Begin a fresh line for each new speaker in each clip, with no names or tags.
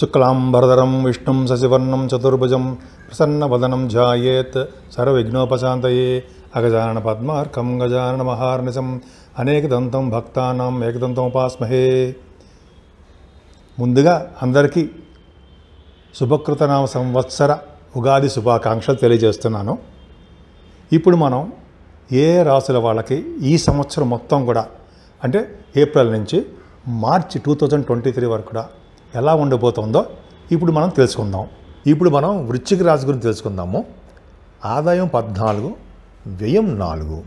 శుక్లాంబరధరం విష్ణుం శశివర్ణం చతుర్భుజం ప్రసన్నవదనం ధ్యాయేత్ సర్వవిఘ్నోపశాంతయే అగజాన పద్మార్కం గజాన మహార్నిశం అనేకదంతం భక్తానాం ఏకదంతం ఉపాస్మహే ముందుగా అందరికీ శుభకృతనామ సంవత్సర ఉగాది శుభాకాంక్షలు తెలియజేస్తున్నాను ఇప్పుడు మనం ఏ రాసుల వాళ్ళకి ఈ సంవత్సరం మొత్తం కూడా అంటే ఏప్రిల్ నుంచి మార్చి టూ థౌజండ్ ట్వంటీ త్రీ వరకు కూడా ఎలా ఉండబోతుందో ఇప్పుడు మనం తెలుసుకుందాం ఇప్పుడు మనం వృశ్చిక రాశి గురించి తెలుసుకుందాము ఆదాయం పద్నాలుగు వ్యయం నాలుగు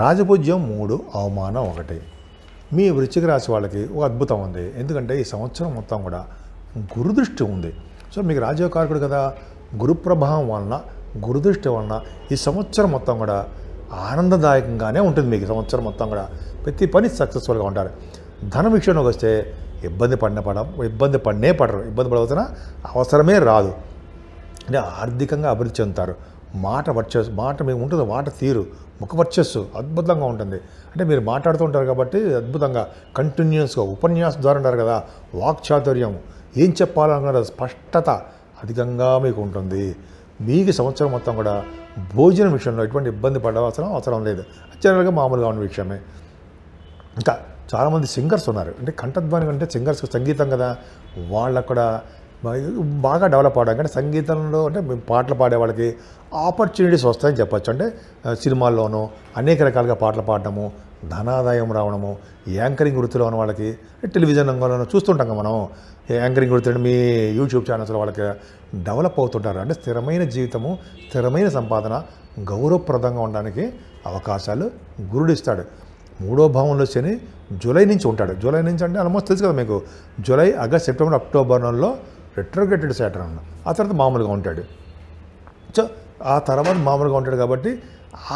రాజపూజ్యం మూడు అవమానం ఒకటి మీ వృశ్చిక రాశి వాళ్ళకి ఒక అద్భుతం ఉంది ఎందుకంటే ఈ సంవత్సరం మొత్తం కూడా గురుదృష్టి ఉంది సో మీకు రాజకారకుడు కదా గురు ప్రభావం వలన గురుదృష్టి వలన ఈ సంవత్సరం మొత్తం కూడా ఆనందదాయకంగానే ఉంటుంది మీకు సంవత్సరం మొత్తం కూడా ప్రతి పని సక్సెస్ఫుల్గా ఉంటారు ధన విషయంలోకి వస్తే ఇబ్బంది పడిన పడ ఇబ్బంది పడినే పడరు ఇబ్బంది పడవలసిన అవసరమే రాదు అంటే ఆర్థికంగా అభివృద్ధి చెందుతారు మాట వర్చస్సు మాట మీకు ఉంటుంది మాట తీరు ముఖ వర్చస్సు అద్భుతంగా ఉంటుంది అంటే మీరు మాట్లాడుతూ ఉంటారు కాబట్టి అద్భుతంగా కంటిన్యూస్గా ఉపన్యాసం ద్వారా ఉంటారు కదా వాక్ చాతుర్యం ఏం చెప్పాలనుకున్నారో స్పష్టత అధికంగా మీకు ఉంటుంది మీకు సంవత్సరం మొత్తం కూడా భోజనం విషయంలో ఎటువంటి ఇబ్బంది పడవలసిన అవసరం లేదు జనరల్గా మామూలుగా ఉన్న విషయమే ఇంకా చాలామంది సింగర్స్ ఉన్నారు అంటే కంఠధ్వని అంటే సింగర్స్ సంగీతం కదా వాళ్ళు అక్కడ బాగా డెవలప్ అవడం అంటే సంగీతంలో అంటే పాటలు పాడే వాళ్ళకి ఆపర్చునిటీస్ వస్తాయని చెప్పచ్చు అంటే సినిమాల్లోనూ అనేక రకాలుగా పాటలు పాడడము ధనాదాయం రావడము యాంకరింగ్ వృత్తిలో ఉన్న వాళ్ళకి టెలివిజన్ రంగంలోనూ చూస్తుంటాం మనం యాంకరింగ్ వృత్తిని మీ యూట్యూబ్ ఛానల్స్లో వాళ్ళకి డెవలప్ అవుతుంటారు అంటే స్థిరమైన జీవితము స్థిరమైన సంపాదన గౌరవప్రదంగా ఉండడానికి అవకాశాలు గురుడిస్తాడు మూడో భావంలో శని జూలై నుంచి ఉంటాడు జూలై నుంచి అంటే ఆల్మోస్ట్ తెలుసు కదా మీకు జూలై ఆగస్ట్ సెప్టెంబర్ అక్టోబర్ నెలలో రెట్రోగేటెడ్ సాటర్న్ ఆ తర్వాత మామూలుగా ఉంటాడు సో ఆ తర్వాత మామూలుగా ఉంటాడు కాబట్టి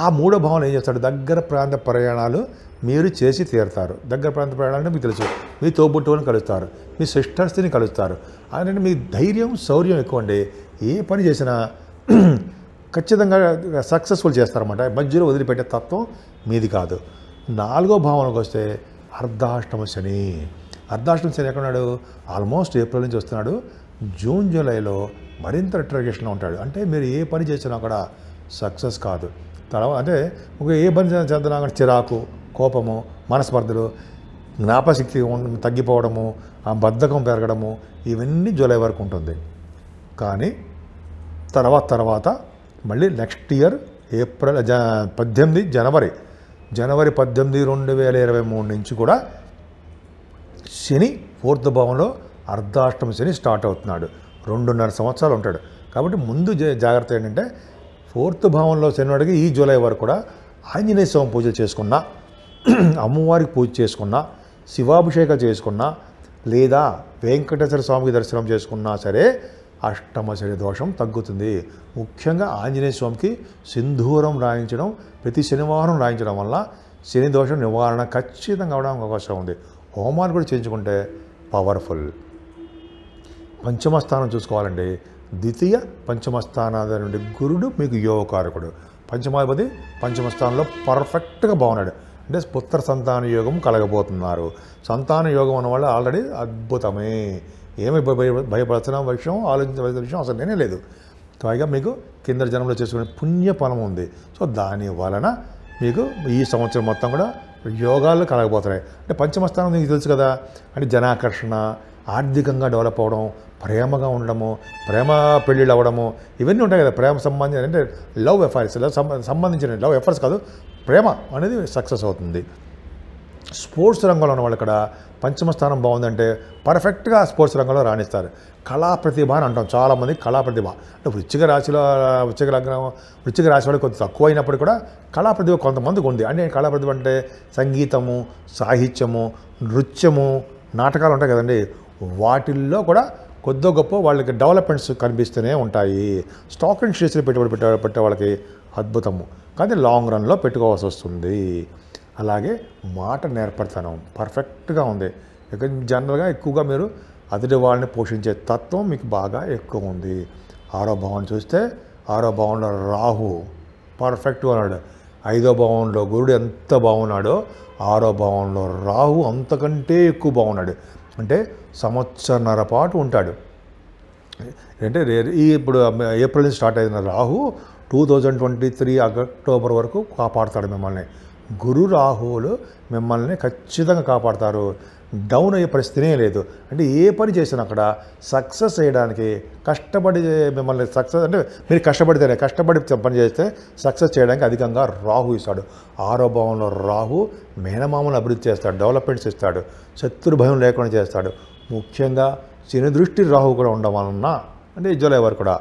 ఆ మూడో భావన ఏం చేస్తాడు దగ్గర ప్రాంత ప్రయాణాలు మీరు చేసి తీరుతారు దగ్గర ప్రాంత ప్రయాణాలు అంటే మీకు తెలుసు మీ తోబుట్టుని కలుస్తారు మీ సిస్టర్స్ని కలుస్తారు అంటే మీ ధైర్యం శౌర్యం ఎక్కువ అండి ఏ పని చేసినా ఖచ్చితంగా సక్సెస్ఫుల్ చేస్తారన్నమాట మధ్యలో వదిలిపెట్టే తత్వం మీది కాదు నాలుగో భావనకు వస్తే అర్ధాష్టమ శని అర్ధాష్టమ శని ఎక్కడున్నాడు ఆల్మోస్ట్ ఏప్రిల్ నుంచి వస్తున్నాడు జూన్ జూలైలో మరింత రిట్రగేషన్లో ఉంటాడు అంటే మీరు ఏ పని చేసినా అక్కడ సక్సెస్ కాదు తర్వాత అంటే ఒక ఏ పని చేద్దాం అక్కడ చిరాకు కోపము మనస్పర్ధలు జ్ఞాపశక్తి తగ్గిపోవడము ఆ బద్ధకం పెరగడము ఇవన్నీ జూలై వరకు ఉంటుంది కానీ తర్వాత తర్వాత మళ్ళీ నెక్స్ట్ ఇయర్ ఏప్రిల్ జ పద్దెనిమిది జనవరి జనవరి పద్దెనిమిది రెండు వేల ఇరవై మూడు నుంచి కూడా శని ఫోర్త్ భావంలో అర్ధాష్టమ శని స్టార్ట్ అవుతున్నాడు రెండున్నర సంవత్సరాలు ఉంటాడు కాబట్టి ముందు జాగ్రత్త ఏంటంటే ఫోర్త్ భావంలో శనివాడికి ఈ జూలై వరకు కూడా ఆంజనేయ స్వామి పూజలు చేసుకున్నా అమ్మవారికి పూజ చేసుకున్నా శివాభిషేకం చేసుకున్నా లేదా వెంకటేశ్వర స్వామికి దర్శనం చేసుకున్నా సరే అష్టమశని దోషం తగ్గుతుంది ముఖ్యంగా ఆంజనేయ స్వామికి సింధూరం రాయించడం ప్రతి శనివారం రాయించడం వల్ల శని దోషం నివారణ ఖచ్చితంగా అవడానికి అవకాశం ఉంది హోమాలు కూడా చేయించుకుంటే పవర్ఫుల్ పంచమస్థానం చూసుకోవాలండి ద్వితీయ పంచమస్థాన నుండి గురుడు మీకు యోగకారకుడు పంచమాధిపతి పంచమస్థానంలో పర్ఫెక్ట్గా బాగున్నాడు అంటే పుత్ర సంతాన యోగం కలగబోతున్నారు సంతాన యోగం ఉన్న వాళ్ళు ఆల్రెడీ అద్భుతమే ఏమి భయ భయపడుతున్నాం విషయం ఆలోచించవలసిన విషయం అసలు నేనే లేదు పైగా మీకు కింద జన్మలో చేసుకునే పుణ్యఫలం ఉంది సో దాని వలన మీకు ఈ సంవత్సరం మొత్తం కూడా యోగాలు కలగబోతున్నాయి అంటే పంచమస్థానం మీకు తెలుసు కదా అంటే జనాకర్షణ ఆర్థికంగా డెవలప్ అవడం ప్రేమగా ఉండడము ప్రేమ పెళ్ళిళ్ళు అవ్వడము ఇవన్నీ ఉంటాయి కదా ప్రేమ సంబంధించిన అంటే లవ్ ఎఫర్స్ లవ్ సంబంధించిన లవ్ ఎఫర్స్ కాదు ప్రేమ అనేది సక్సెస్ అవుతుంది స్పోర్ట్స్ రంగంలో ఉన్న వాళ్ళు ఇక్కడ పంచమ స్థానం బాగుందంటే పర్ఫెక్ట్గా స్పోర్ట్స్ రంగంలో రాణిస్తారు కళా ప్రతిభ అని అంటాం చాలామంది కళా ప్రతిభ అంటే వృచ్చిక రాశిలో వృచ్చిక లగ్నం వృచ్చిక రాశి వాళ్ళు కొంత తక్కువ అయినప్పుడు కూడా కళా ప్రతిభ కొంతమందికి ఉంది అంటే కళా ప్రతిభ అంటే సంగీతము సాహిత్యము నృత్యము నాటకాలు ఉంటాయి కదండి వాటిల్లో కూడా కొద్దో గొప్ప వాళ్ళకి డెవలప్మెంట్స్ కనిపిస్తూనే ఉంటాయి స్టాక్ అండ్ షేర్స్లో పెట్టుబడి పెట్టే పెట్టే వాళ్ళకి అద్భుతము కానీ లాంగ్ రన్లో పెట్టుకోవాల్సి వస్తుంది అలాగే మాట నేర్పడతాను పర్ఫెక్ట్గా ఉంది ఇక జనరల్గా ఎక్కువగా మీరు అతడి వాళ్ళని పోషించే తత్వం మీకు బాగా ఎక్కువ ఉంది ఆరో భావం చూస్తే ఆరో భావంలో రాహు పర్ఫెక్ట్గా ఉన్నాడు ఐదో భావంలో గురుడు ఎంత బాగున్నాడో ఆరో భావంలో రాహు అంతకంటే ఎక్కువ బాగున్నాడు అంటే సంవత్సరన్నర పాటు ఉంటాడు అంటే ఈ ఇప్పుడు ఏప్రిల్ స్టార్ట్ అయిన Rahu two thousand twenty three October వరకు కాపాడుతాడు మిమ్మల్ని గురు రాహువులు మిమ్మల్ని ఖచ్చితంగా కాపాడతారు డౌన్ అయ్యే పరిస్థితినే లేదు అంటే ఏ పని చేసినా అక్కడ సక్సెస్ చేయడానికి కష్టపడి మిమ్మల్ని సక్సెస్ అంటే మీరు కష్టపడితేనే కష్టపడి పని చేస్తే సక్సెస్ చేయడానికి అధికంగా రాహు ఇస్తాడు ఆరో భావంలో రాహు మేనమామను అభివృద్ధి చేస్తాడు డెవలప్మెంట్స్ ఇస్తాడు శత్రు భయం లేకుండా చేస్తాడు ముఖ్యంగా చిన్న దృష్టి రాహు కూడా ఉండడం వలన అంటే జూలై వరకు కూడా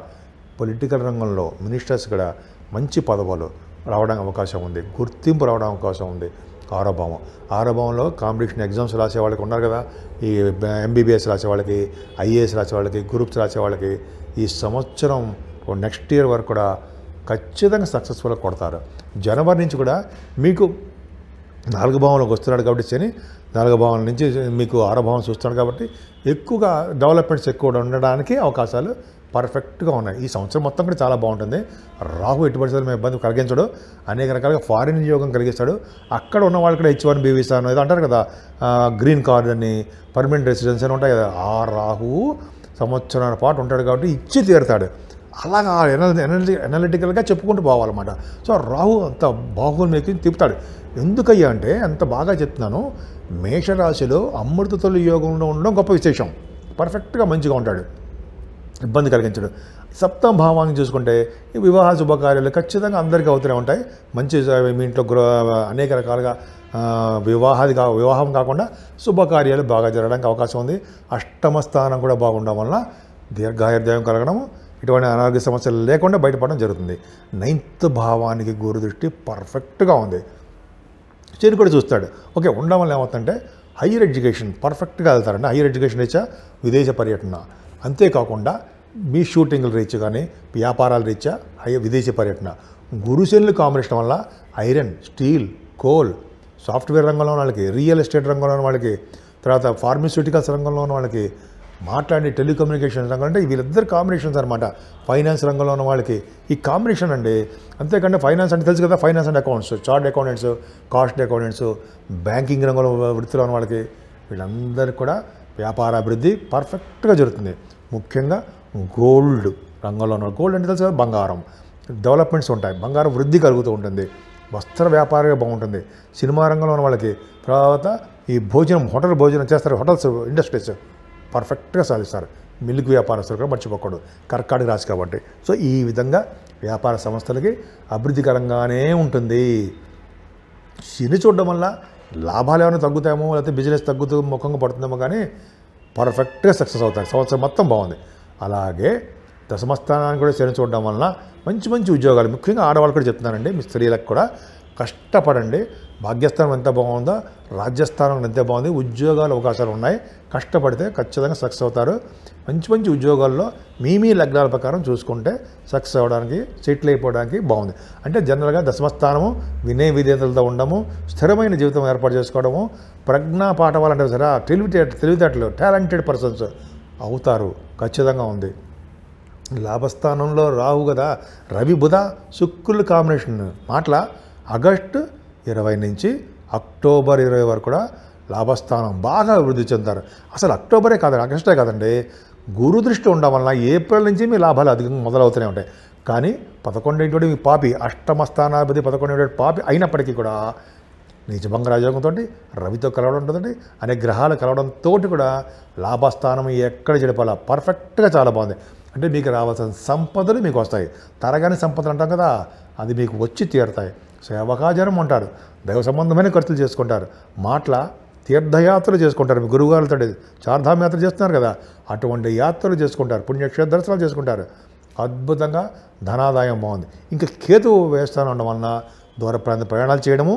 పొలిటికల్ రంగంలో మినిస్టర్స్ కూడా మంచి పదవులు రావడానికి అవకాశం ఉంది గుర్తింపు రావడం అవకాశం ఉంది ఆరోభావం ఆరోభావంలో కాంపిటీషన్ ఎగ్జామ్స్ రాసే వాళ్ళకి ఉన్నారు కదా ఈ ఎంబీబీఎస్ రాసే వాళ్ళకి ఐఏఎస్ రాసే వాళ్ళకి గ్రూప్స్ రాసే వాళ్ళకి ఈ సంవత్సరం నెక్స్ట్ ఇయర్ వరకు కూడా ఖచ్చితంగా సక్సెస్ఫుల్గా కొడతారు జనవరి నుంచి కూడా మీకు నాలుగు భావంలోకి వస్తున్నాడు కాబట్టి శని నాలుగు భావం నుంచి మీకు ఆరోభావం చూస్తున్నాడు కాబట్టి ఎక్కువగా డెవలప్మెంట్స్ ఎక్కువ ఉండడానికి అవకాశాలు పర్ఫెక్ట్గా ఉన్నాయి ఈ సంవత్సరం మొత్తం కూడా చాలా బాగుంటుంది రాహు ఎటువంటి మేము ఇబ్బంది కలిగించడు అనేక రకాలుగా ఫారిన్ వినియోగం కలిగిస్తాడు అక్కడ ఉన్న వాళ్ళు కూడా హెచ్ వన్ బి వీసా అనేది అంటారు కదా గ్రీన్ కార్డు అని పర్మనెంట్ రెసిడెన్స్ అని ఉంటాయి కదా ఆ రాహు సంవత్సరాల పాటు ఉంటాడు కాబట్టి ఇచ్చి తీరుతాడు అలాగా ఎనర్జీ ఎనలిటికల్గా చెప్పుకుంటూ పోవాలన్నమాట సో రాహు అంత బాహుల్ని తిప్పుతాడు ఎందుకయ్యా అంటే అంత బాగా చెప్తున్నాను మేషరాశిలో అమృతతులు యోగంలో ఉండడం గొప్ప విశేషం పర్ఫెక్ట్గా మంచిగా ఉంటాడు ఇబ్బంది కలిగించడు సప్తమ భావాన్ని చూసుకుంటే వివాహ శుభకార్యాలు ఖచ్చితంగా అందరికీ అవుతూనే ఉంటాయి మంచి మీ ఇంట్లో గృహ అనేక రకాలుగా వివాహాది కా వివాహం కాకుండా శుభకార్యాలు బాగా జరగడానికి అవకాశం ఉంది అష్టమ స్థానం కూడా బాగుండడం వలన దీర్ఘాయుర్దాయం కలగడము ఇటువంటి అనారోగ్య సమస్యలు లేకుండా బయటపడడం జరుగుతుంది నైన్త్ భావానికి గురు దృష్టి పర్ఫెక్ట్గా ఉంది చెడు కూడా చూస్తాడు ఓకే ఉండడం వల్ల ఏమవుతుందంటే హయ్యర్ ఎడ్యుకేషన్ పర్ఫెక్ట్గా వెళ్తారంటే హయ్యర్ ఎడ్యుకేషన్ ఇచ్చా విదేశ పర్యటన అంతేకాకుండా మీ షూటింగ్ల రీచ్ కానీ వ్యాపారాల రీత్యా విదేశీ పర్యటన గురుశనులు కాంబినేషన్ వల్ల ఐరన్ స్టీల్ కోల్ సాఫ్ట్వేర్ రంగంలో ఉన్న వాళ్ళకి రియల్ ఎస్టేట్ రంగంలో ఉన్న వాళ్ళకి తర్వాత ఫార్మస్యూటికల్స్ రంగంలో ఉన్న వాళ్ళకి మాట్లాడే టెలికమ్యూనికేషన్ రంగం అంటే వీళ్ళిద్దరు కాంబినేషన్స్ అనమాట ఫైనాన్స్ రంగంలో ఉన్న వాళ్ళకి ఈ కాంబినేషన్ అండి అంతేకాకుండా ఫైనాన్స్ అంటే తెలుసు కదా finance and accounts chart accountants cost accountants banking రంగంలో వృత్తిలో ఉన్న వాళ్ళకి వీళ్ళందరూ కూడా వ్యాపార అభివృద్ధి పర్ఫెక్ట్గా జరుగుతుంది ముఖ్యంగా గోల్డ్ రంగంలో ఉన్న గోల్డ్ అంటే తెలుసు బంగారం డెవలప్మెంట్స్ ఉంటాయి బంగారం వృద్ధి కలుగుతూ ఉంటుంది వస్త్ర వ్యాపారంగా బాగుంటుంది సినిమా రంగంలో ఉన్న వాళ్ళకి తర్వాత ఈ భోజనం హోటల్ భోజనం చేస్తారు హోటల్స్ ఇండస్ట్రీస్ పర్ఫెక్ట్గా సాధిస్తారు మిల్క్ వ్యాపారస్తులు కూడా మర్చిపోకూడదు కర్కాటక రాశి కాబట్టి సో ఈ విధంగా వ్యాపార సంస్థలకి అభివృద్ధికరంగానే ఉంటుంది శని చూడడం వల్ల లాభాలు ఏమైనా తగ్గుతామో లేకపోతే బిజినెస్ తగ్గుతూ ముఖంగా పడుతుందేమో కానీ పర్ఫెక్ట్గా సక్సెస్ అవుతారు సంవత్సరం మొత్తం బాగుంది అలాగే దశమస్థానాన్ని కూడా చేరిన చూడడం వలన మంచి మంచి ఉద్యోగాలు ముఖ్యంగా ఆడవాళ్ళు కూడా చెప్తున్నారండి మీ స్త్రీలకు కూడా కష్టపడండి భాగ్యస్థానం ఎంత బాగుందో రాజ్యస్థానం ఎంత బాగుంది ఉద్యోగాలు అవకాశాలు ఉన్నాయి కష్టపడితే ఖచ్చితంగా సక్సెస్ అవుతారు మంచి మంచి ఉద్యోగాల్లో మీ మీ లగ్నాల ప్రకారం చూసుకుంటే సక్సెస్ అవ్వడానికి సెటిల్ అయిపోవడానికి బాగుంది అంటే జనరల్గా దశమస్థానము వినయ విధేతలతో ఉండము స్థిరమైన జీవితం ఏర్పాటు చేసుకోవడము ప్రజ్ఞా పాఠవాలు అంటే సరే తెలివితే తెలివితేటలు టాలెంటెడ్ పర్సన్స్ అవుతారు ఖచ్చితంగా ఉంది లాభస్థానంలో రావు కదా రవి బుధ శుక్రుల కాంబినేషన్ మాటల ఆగస్టు ఇరవై నుంచి అక్టోబర్ ఇరవై వరకు కూడా లాభస్థానం బాగా అభివృద్ధి చెందారు అసలు అక్టోబరే కాదండి ఆగస్టే కాదండి గురు దృష్టి ఉండడం వలన ఏప్రిల్ నుంచి మీ లాభాలు అధికంగా మొదలవుతూనే ఉంటాయి కానీ పదకొండేటువంటి మీ పాపి అష్టమ స్థానాధిపతి పదకొండేటువంటి పాపి అయినప్పటికీ కూడా నిజభంగ రాజయోగంతో రవితో కలవడం ఉంటుందండి అనే గ్రహాలు కలవడంతో కూడా లాభస్థానం ఎక్కడ చెడిపాలా పర్ఫెక్ట్గా చాలా బాగుంది అంటే మీకు రావాల్సిన సంపదలు మీకు వస్తాయి తరగాని సంపదలు అంటాం కదా అది మీకు వచ్చి తీరుతాయి సేవకాచారం ఉంటారు దైవ సంబంధమైన ఖర్చులు చేసుకుంటారు మాటల తీర్థయాత్రలు చేసుకుంటారు మీ గురువుగారితో చార్ధామ యాత్ర చేస్తున్నారు కదా అటువంటి యాత్రలు చేసుకుంటారు పుణ్యక్షేత్రాలు చేసుకుంటారు అద్భుతంగా ధనాదాయం బాగుంది ఇంకా కేతు వేస్తాను ఉండడం వలన దూర ప్రాంత ప్రయాణాలు చేయడము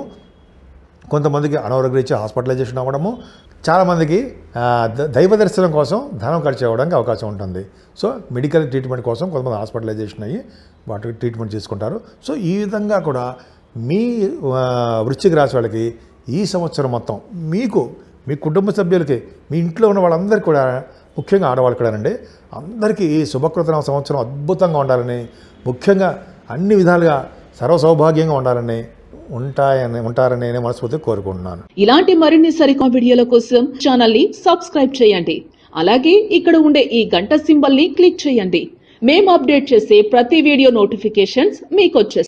కొంతమందికి అనారోగ్యరీత్యా హాస్పిటలైజేషన్ అవ్వడము చాలామందికి దైవ దర్శనం కోసం ధనం ఖర్చు అవ్వడానికి అవకాశం ఉంటుంది సో మెడికల్ ట్రీట్మెంట్ కోసం కొంతమంది హాస్పిటలైజేషన్ అయ్యి వాటికి ట్రీట్మెంట్ తీసుకుంటారు సో ఈ విధంగా కూడా మీ వృశ్చిక రాశి వాళ్ళకి ఈ సంవత్సరం మొత్తం మీకు మీ కుటుంబ సభ్యులకి మీ ఇంట్లో ఉన్న వాళ్ళందరికీ కూడా ముఖ్యంగా ఆడవాళ్ళు కూడానండి అందరికీ ఈ శుభకృతన సంవత్సరం అద్భుతంగా ఉండాలని ముఖ్యంగా అన్ని విధాలుగా సర్వసౌభాగ్యంగా ఉండాలని ఉంటాయని ఉంటారని నేను మనస్ఫూర్తి కోరుకుంటున్నాను ఇలాంటి మరిన్ని సరికా వీడియోల కోసం ఛానల్ ని సబ్స్క్రైబ్ చేయండి అలాగే ఇక్కడ ఉండే ఈ గంట సింబల్ ని క్లిక్ చేయండి మేము అప్డేట్ చేసే ప్రతి వీడియో నోటిఫికేషన్స్ మీకు